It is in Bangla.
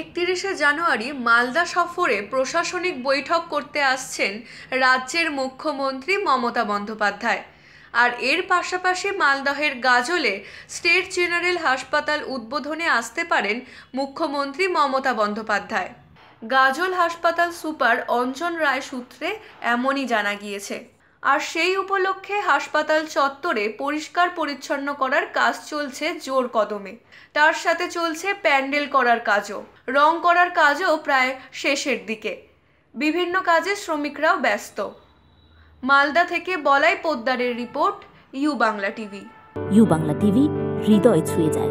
একত্রিশে জানুয়ারি মালদা সফরে প্রশাসনিক বৈঠক করতে আসছেন রাজ্যের মুখ্যমন্ত্রী মমতা বন্দ্যোপাধ্যায় আর এর পাশাপাশি মালদহের গাজলে স্টেট জেনারেল হাসপাতাল উদ্বোধনে আসতে পারেন মুখ্যমন্ত্রী মমতা বন্দ্যোপাধ্যায় গাজল হাসপাতাল সুপার অঞ্জন রায় সূত্রে এমনই জানা গিয়েছে আর সেই উপলক্ষে হাসপাতাল চত্বরে পরিষ্কার পরিচ্ছন্ন করার কাজ চলছে জোর কদমে তার সাথে চলছে প্যান্ডেল করার কাজও রং করার কাজও প্রায় শেষের দিকে বিভিন্ন কাজে শ্রমিকরাও ব্যস্ত মালদা থেকে বলাই পোদ্দারের report U Bangla TV U Bangla TV হৃদয় ছুঁয়ে যায়